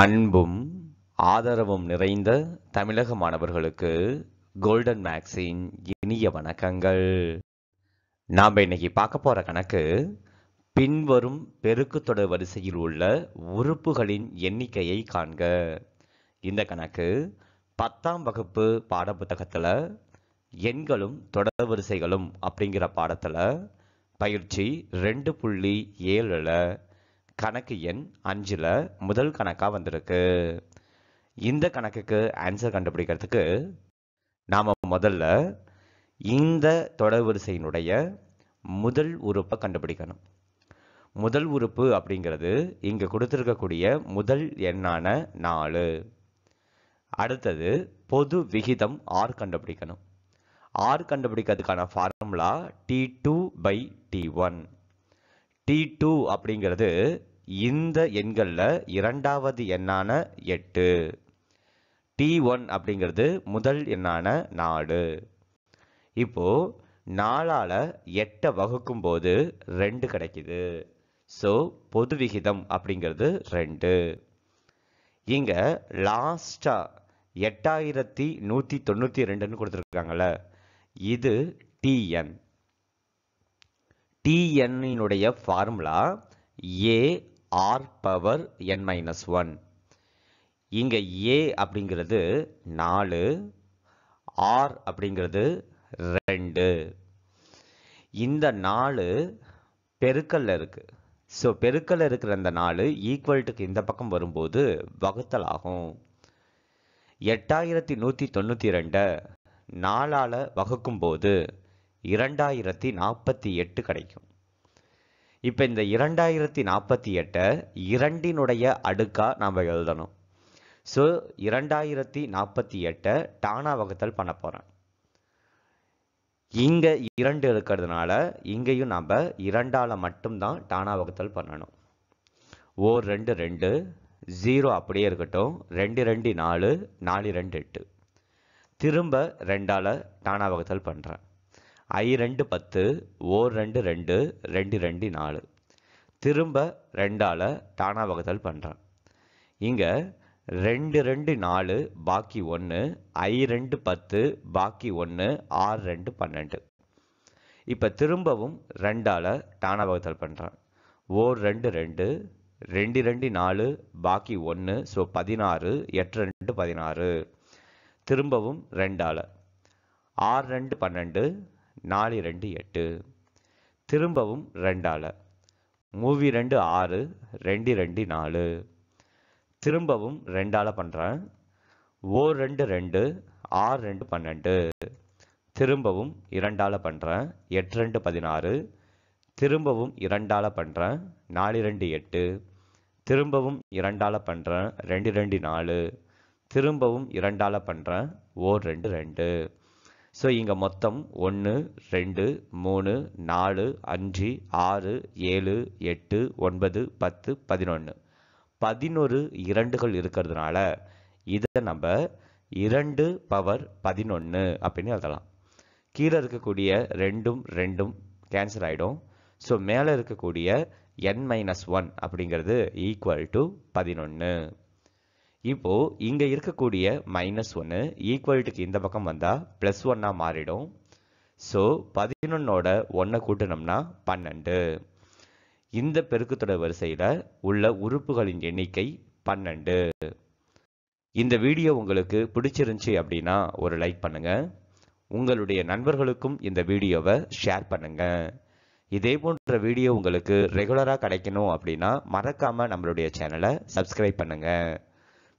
அன்பும் ஆதரவும் நிறைந்த தமிழக மாணவர்களுக்கு கோல்டன் மேக்ஸின் இனிய வணக்கங்கள் நாம் இன்னைக்கு பார்க்க போற கணக்கு பின்வரும் பெருக்கு தொடர் வரிசையில் உள்ள உறுப்புகளின் எண்ணிக்கையை காண்க இந்த கணக்கு பத்தாம் வகுப்பு புத்தகத்துல எண்களும் தொடர் வரிசைகளும் அப்படிங்கிற பாடத்துல பயிற்சி ரெண்டு புள்ளி ஏழுல கணக்கு எண் அஞ்சில் முதல் கணக்காக வந்திருக்கு இந்த கணக்குக்கு ஆன்சர் கண்டுபிடிக்கிறதுக்கு நாம் முதல்ல இந்த தொடர்வரிசையினுடைய முதல் உறுப்பை கண்டுபிடிக்கணும் முதல் உறுப்பு அப்படிங்கிறது இங்கே கொடுத்துருக்கக்கூடிய முதல் எண்ணான நாலு அடுத்தது பொது விகிதம் ஆர் கண்டுபிடிக்கணும் ஆர் கண்டுபிடிக்கிறதுக்கான formula T two by T one T two அப்படிங்கிறது இந்த எண்களில் இரண்டாவது எண்ணான எட்டு டி ஒன் அப்படிங்கிறது முதல் எண்ணான நாலு இப்போது நாலால் எட்டை வகுக்கும் போது ரெண்டு கிடைக்குது ஸோ பொது விகிதம் அப்படிங்கிறது ரெண்டு இங்கே லாஸ்ட்டாக எட்டாயிரத்தி நூற்றி தொண்ணூற்றி ரெண்டுன்னு கொடுத்துருக்காங்கள்ல இது டிஎன் டிஎன்னினுடைய formula A R power N minus one இங்கே ஏ அப்படிங்கிறது நாலு ஆர் அப்படிங்கிறது ரெண்டு இந்த நாலு பெருக்கல்ல இருக்குது ஸோ பெருக்கல்ல இருக்கிற அந்த நாலு ஈக்குவல்ட்டுக்கு இந்த பக்கம் வரும்போது வகுத்தல் ஆகும் எட்டாயிரத்தி நூற்றி தொண்ணூற்றி ரெண்டை நாலால் வகுக்கும்போது இரண்டாயிரத்தி நாற்பத்தி எட்டு கிடைக்கும் இப்போ இந்த இரண்டாயிரத்தி நாற்பத்தி எட்டை இரண்டினுடைய அடுக்காக நாம் எழுதணும் ஸோ இரண்டாயிரத்தி நாற்பத்தி எட்டை டானா வகுத்தல் பண்ண போகிறேன் இங்கே இரண்டு இருக்கிறதுனால இங்கேயும் நம்ம இரண்டால் மட்டும்தான் டானா வகுத்தல் பண்ணணும் ஓர் ரெண்டு ரெண்டு ஜீரோ அப்படியே இருக்கட்டும் ரெண்டு ரெண்டு நாலு நாலு ரெண்டு எட்டு திரும்ப ரெண்டால் டானா வகுத்தல் பண்ணுறேன் ஐ ரெண்டு பத்து ஓர் ரெண்டு ரெண்டு ரெண்டு ரெண்டு நாலு திரும்ப ரெண்டால் தானா வகுத்தல் பண்ணுறான் இங்கே ரெண்டு ரெண்டு நாலு பாக்கி ஒன்று ஐ ரெண்டு பத்து பாக்கி ஒன்று ஆறு ரெண்டு பன்னெண்டு இப்போ திரும்பவும் ரெண்டால் தானா வகுத்தல் பண்ணுறான் ஓர் ரெண்டு ரெண்டு ரெண்டு ரெண்டு நாலு பாக்கி ஒன்று ஸோ பதினாறு எட்டு ரெண்டு பதினாறு திரும்பவும் ரெண்டால் ஆறு ரெண்டு பன்னெண்டு நாலு ரெண்டு எட்டு திரும்பவும் ரெண்டால் மூவி ரெண்டு ஆறு ரெண்டு ரெண்டு நாலு திரும்பவும் ரெண்டால் பண்ணுறேன் ஓ ரெண்டு ரெண்டு ஆறு ரெண்டு பன்னெண்டு திரும்பவும் இரண்டால் பண்ணுறேன் எட்டு ரெண்டு பதினாறு திரும்பவும் இரண்டால் பண்ணுறேன் நாலு ரெண்டு எட்டு திரும்பவும் இரண்டால் பண்ணுறேன் ரெண்டு ரெண்டு நாலு திரும்பவும் இரண்டால் பண்ணுறேன் ஓர் ரெண்டு ரெண்டு ஸோ இங்கே மொத்தம் ஒன்று ரெண்டு மூணு நாலு அஞ்சு ஆறு ஏழு எட்டு ஒன்பது பத்து பதினொன்று பதினொரு இரண்டுகள் இருக்கிறதுனால இதை நம்ம இரண்டு பவர் பதினொன்று அப்படின்னு எழுதலாம் கீழே இருக்கக்கூடிய ரெண்டும் ரெண்டும் கேன்சல் ஆகிடும் ஸோ மேலே இருக்கக்கூடிய என் மைனஸ் ஒன் அப்படிங்கிறது ஈக்குவல் டு பதினொன்று இப்போ இங்கே இருக்கக்கூடிய மைனஸ் ஒன்று ஈக்குவல்ட்டுக்கு இந்த பக்கம் வந்தால் ப்ளஸ் ஒன்னாக மாறிடும் ஸோ பதினொன்னோட ஒன்றை கூட்டினோம்னா பன்னெண்டு இந்த பெருக்கத்தோட வரிசையில் உள்ள உறுப்புகளின் எண்ணிக்கை பன்னெண்டு இந்த வீடியோ உங்களுக்கு பிடிச்சிருந்துச்சி அப்படின்னா ஒரு லைக் பண்ணுங்கள் உங்களுடைய நண்பர்களுக்கும் இந்த வீடியோவை ஷேர் பண்ணுங்கள் இதே போன்ற வீடியோ உங்களுக்கு ரெகுலராக கிடைக்கணும் அப்படின்னா மறக்காமல் நம்மளுடைய சேனலை சப்ஸ்கிரைப் பண்ணுங்கள்